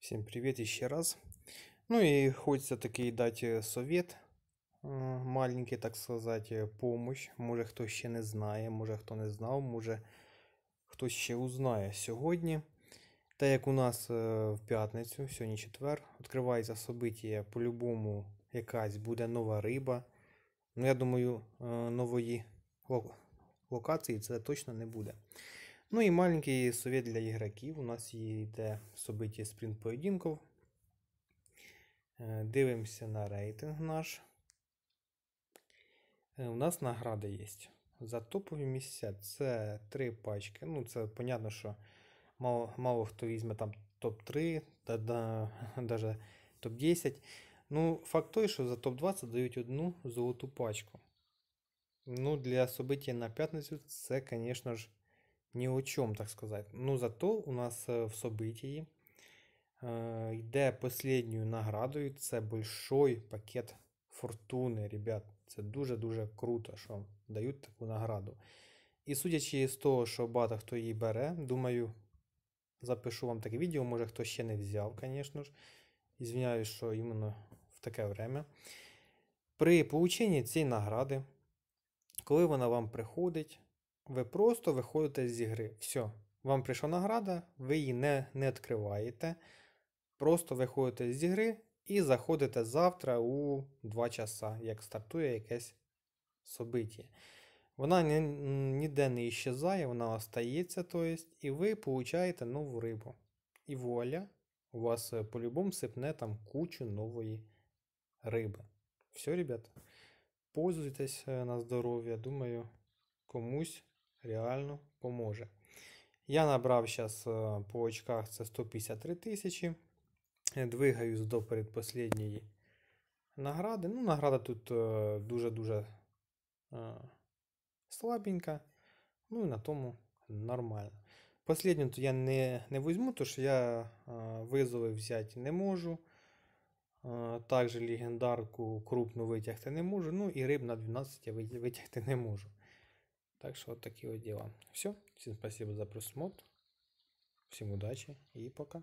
Всім привіт ще раз. Ну і хочеться такий дати э, совіт э, маленький, так сказати, э, помощь. Може хто ще не знає, може хто не знав, може хтось ще узнає сьогодні. Та як у нас в п'ятницю, сьогодні четвер, відкривається собиття, по-любому якась буде нова риба. Ну, я думаю, нової локації це точно не буде. Ну і маленький совет для ігроків. У нас є йде собиті спринт поєдинків. Е, дивимося на рейтинг наш. Е, у нас награди є. За топові місця це 3 пачки. Ну, це понятно, що мало мало хто візьме там топ-3, да, навіть топ-10. Ну, факт той, що за топ-20 дають одну золоту пачку. Ну, для собиття на п'ятницю це, звісно ж, ні о чому так сказати. Ну, зато у нас е, в Собитії е, йде последньою наградою. Це большой пакет фортуни, ребят. Це дуже-дуже круто, що дають таку награду. І судячи з того, що багато хто її бере, думаю, запишу вам таке відео, може хто ще не взяв, звісно ж. Ізвиняюсь, що іменно в таке время. При полученні цієї награди, коли вона вам приходить, ви просто виходите зі гри. Все, вам прийшла награда, ви її не не відкриваєте. Просто виходите зі гри і заходите завтра у 2 часа, як стартує якесь собиття. Вона ні, ніде не іщезає, вона остається, тобто, і ви получаєте нову рибу. І вуаля, у вас е, по-любому сипне там кучу нової риби. Все, ребята, пользуйтесь е, на здоров'я, думаю, комусь реально поможе. Я набрав зараз е, по очках це 153 тисячі. Е, двигаюсь до передпослідньої награди. Ну, Награда тут е, дуже-дуже слабенька. Ну і на тому нормально. Послідню то я не не візьму, тому що я визови взяти не можу. Також легендарку крупну витягти не можу. Ну і риб на 12 я витягти не можу. Так что вот такие вот дела. Все. Всем спасибо за просмотр. Всем удачи и пока.